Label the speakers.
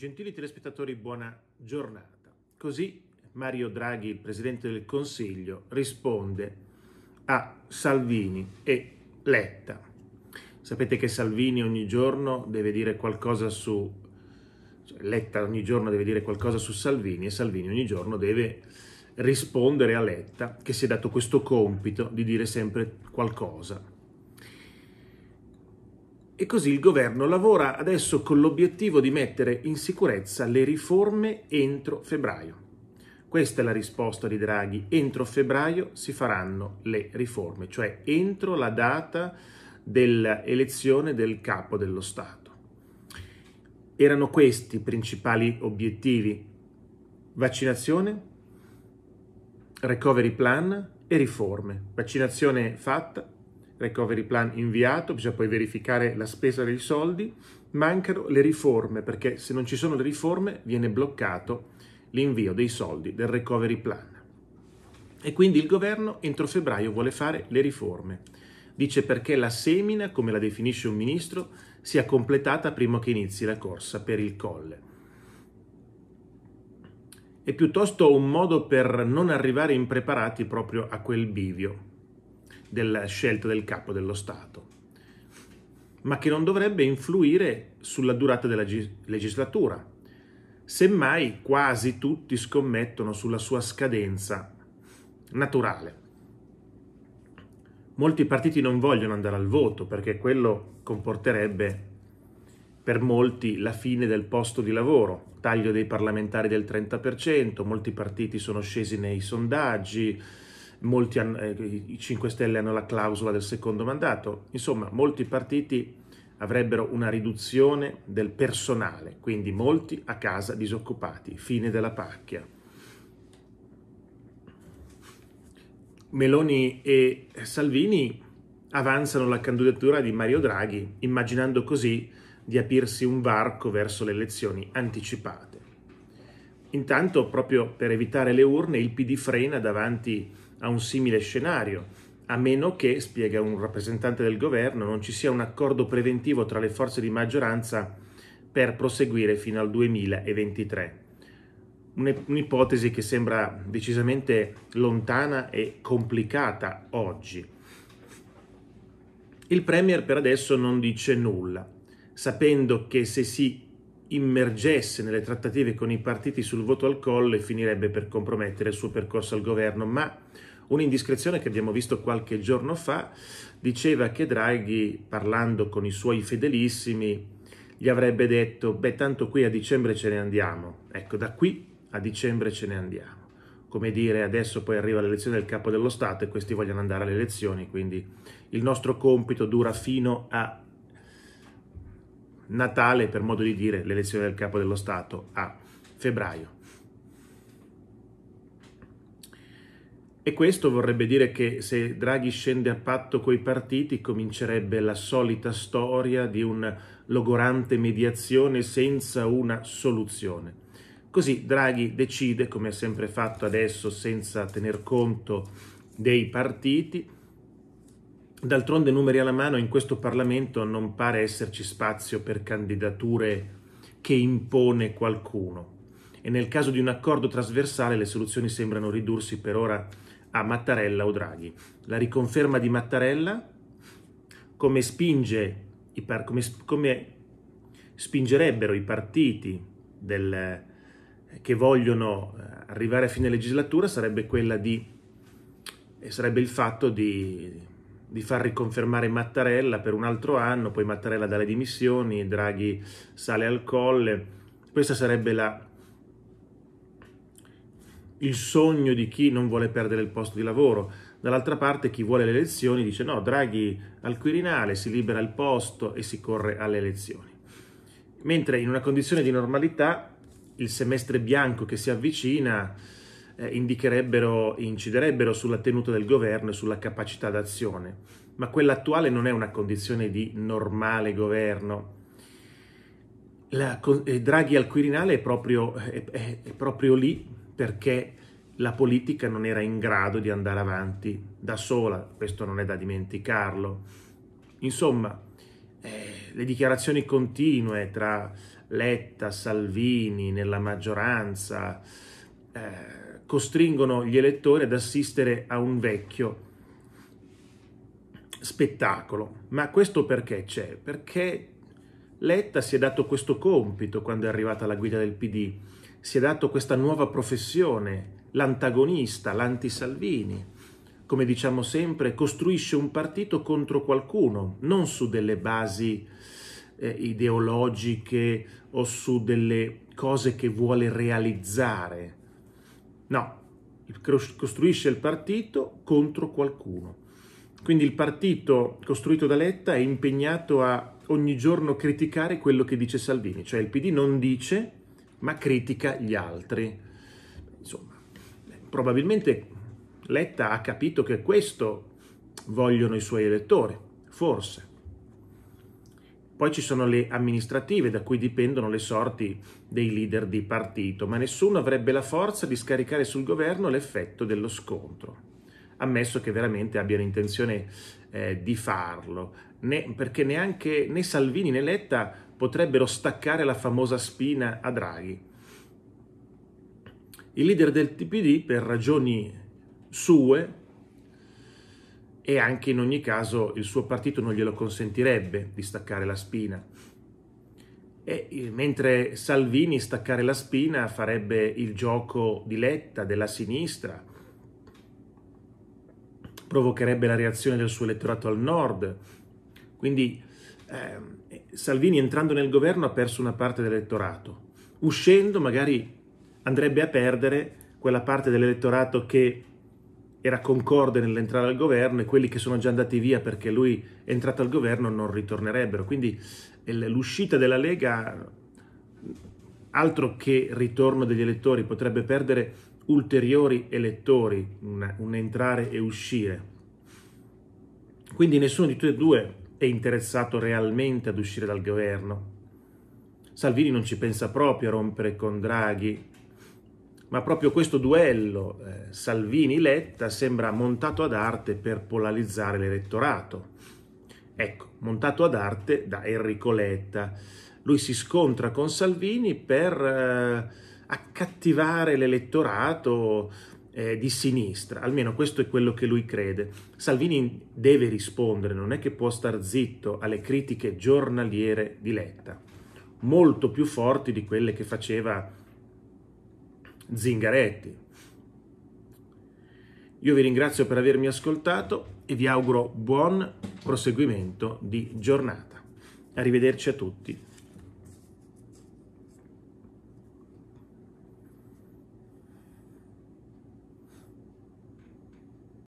Speaker 1: Gentili telespettatori, buona giornata. Così Mario Draghi, il Presidente del Consiglio, risponde a Salvini e Letta. Sapete che Salvini ogni giorno deve dire qualcosa su... Cioè Letta ogni giorno deve dire qualcosa su Salvini e Salvini ogni giorno deve rispondere a Letta che si è dato questo compito di dire sempre qualcosa e così il governo lavora adesso con l'obiettivo di mettere in sicurezza le riforme entro febbraio. Questa è la risposta di Draghi. Entro febbraio si faranno le riforme, cioè entro la data dell'elezione del capo dello Stato. Erano questi i principali obiettivi. Vaccinazione, recovery plan e riforme. Vaccinazione fatta, recovery plan inviato, bisogna poi verificare la spesa dei soldi, mancano le riforme perché se non ci sono le riforme viene bloccato l'invio dei soldi del recovery plan. E quindi il governo entro febbraio vuole fare le riforme. Dice perché la semina, come la definisce un ministro, sia completata prima che inizi la corsa per il colle. È piuttosto un modo per non arrivare impreparati proprio a quel bivio della scelta del capo dello Stato, ma che non dovrebbe influire sulla durata della legislatura. Semmai quasi tutti scommettono sulla sua scadenza naturale. Molti partiti non vogliono andare al voto perché quello comporterebbe per molti la fine del posto di lavoro, taglio dei parlamentari del 30%, molti partiti sono scesi nei sondaggi, molti hanno, eh, i 5 Stelle hanno la clausola del secondo mandato, insomma molti partiti avrebbero una riduzione del personale, quindi molti a casa disoccupati, fine della pacchia. Meloni e Salvini avanzano la candidatura di Mario Draghi, immaginando così di aprirsi un varco verso le elezioni anticipate. Intanto, proprio per evitare le urne, il PD frena davanti a un simile scenario, a meno che, spiega un rappresentante del governo, non ci sia un accordo preventivo tra le forze di maggioranza per proseguire fino al 2023. Un'ipotesi che sembra decisamente lontana e complicata oggi. Il Premier per adesso non dice nulla, sapendo che se si immergesse nelle trattative con i partiti sul voto al collo finirebbe per compromettere il suo percorso al governo, ma Un'indiscrezione che abbiamo visto qualche giorno fa diceva che Draghi, parlando con i suoi fedelissimi, gli avrebbe detto, beh tanto qui a dicembre ce ne andiamo, ecco da qui a dicembre ce ne andiamo. Come dire, adesso poi arriva l'elezione del capo dello Stato e questi vogliono andare alle elezioni, quindi il nostro compito dura fino a Natale, per modo di dire, l'elezione del capo dello Stato a febbraio. E questo vorrebbe dire che se Draghi scende a patto coi partiti comincerebbe la solita storia di una logorante mediazione senza una soluzione. Così Draghi decide, come ha sempre fatto adesso, senza tener conto dei partiti. D'altronde, numeri alla mano, in questo Parlamento non pare esserci spazio per candidature che impone qualcuno. E nel caso di un accordo trasversale le soluzioni sembrano ridursi per ora a Mattarella o Draghi. La riconferma di Mattarella, come, spinge, come, come spingerebbero i partiti del, che vogliono eh, arrivare a fine legislatura, sarebbe, quella di, eh, sarebbe il fatto di, di far riconfermare Mattarella per un altro anno, poi Mattarella dà le dimissioni, Draghi sale al colle. Questa sarebbe la il sogno di chi non vuole perdere il posto di lavoro. Dall'altra parte chi vuole le elezioni dice no, Draghi al Quirinale, si libera il posto e si corre alle elezioni. Mentre in una condizione di normalità il semestre bianco che si avvicina eh, indicherebbero, inciderebbero sulla tenuta del governo e sulla capacità d'azione, ma quella attuale non è una condizione di normale governo. La, eh, Draghi al Quirinale è proprio, è, eh, è, è proprio lì perché la politica non era in grado di andare avanti da sola, questo non è da dimenticarlo. Insomma, eh, le dichiarazioni continue tra Letta, Salvini, nella maggioranza, eh, costringono gli elettori ad assistere a un vecchio spettacolo. Ma questo perché c'è? Perché Letta si è dato questo compito quando è arrivata alla guida del PD si è dato questa nuova professione, l'antagonista, l'anti-Salvini. Come diciamo sempre, costruisce un partito contro qualcuno, non su delle basi eh, ideologiche o su delle cose che vuole realizzare. No, costruisce il partito contro qualcuno. Quindi il partito costruito da Letta è impegnato a ogni giorno criticare quello che dice Salvini, cioè il PD non dice ma critica gli altri. Insomma, probabilmente Letta ha capito che questo vogliono i suoi elettori, forse. Poi ci sono le amministrative da cui dipendono le sorti dei leader di partito, ma nessuno avrebbe la forza di scaricare sul governo l'effetto dello scontro, ammesso che veramente abbiano intenzione eh, di farlo, né, perché neanche né Salvini né Letta potrebbero staccare la famosa spina a Draghi. Il leader del TPD, per ragioni sue, e anche in ogni caso il suo partito non glielo consentirebbe di staccare la spina. E eh, mentre Salvini staccare la spina farebbe il gioco di Letta, della sinistra, provocherebbe la reazione del suo elettorato al nord. Quindi eh, Salvini entrando nel governo ha perso una parte dell'elettorato, uscendo magari andrebbe a perdere quella parte dell'elettorato che era concorde nell'entrare al governo e quelli che sono già andati via perché lui è entrato al governo non ritornerebbero. Quindi eh, l'uscita della Lega, altro che ritorno degli elettori, potrebbe perdere ulteriori elettori, un entrare e uscire. Quindi nessuno di tutti e due è interessato realmente ad uscire dal governo. Salvini non ci pensa proprio a rompere con Draghi, ma proprio questo duello eh, Salvini-Letta sembra montato ad arte per polarizzare l'elettorato. Ecco, montato ad arte da Enrico Letta. Lui si scontra con Salvini per eh, accattivare l'elettorato, eh, di sinistra, almeno questo è quello che lui crede. Salvini deve rispondere, non è che può star zitto alle critiche giornaliere di Letta, molto più forti di quelle che faceva Zingaretti. Io vi ringrazio per avermi ascoltato e vi auguro buon proseguimento di giornata. Arrivederci a tutti.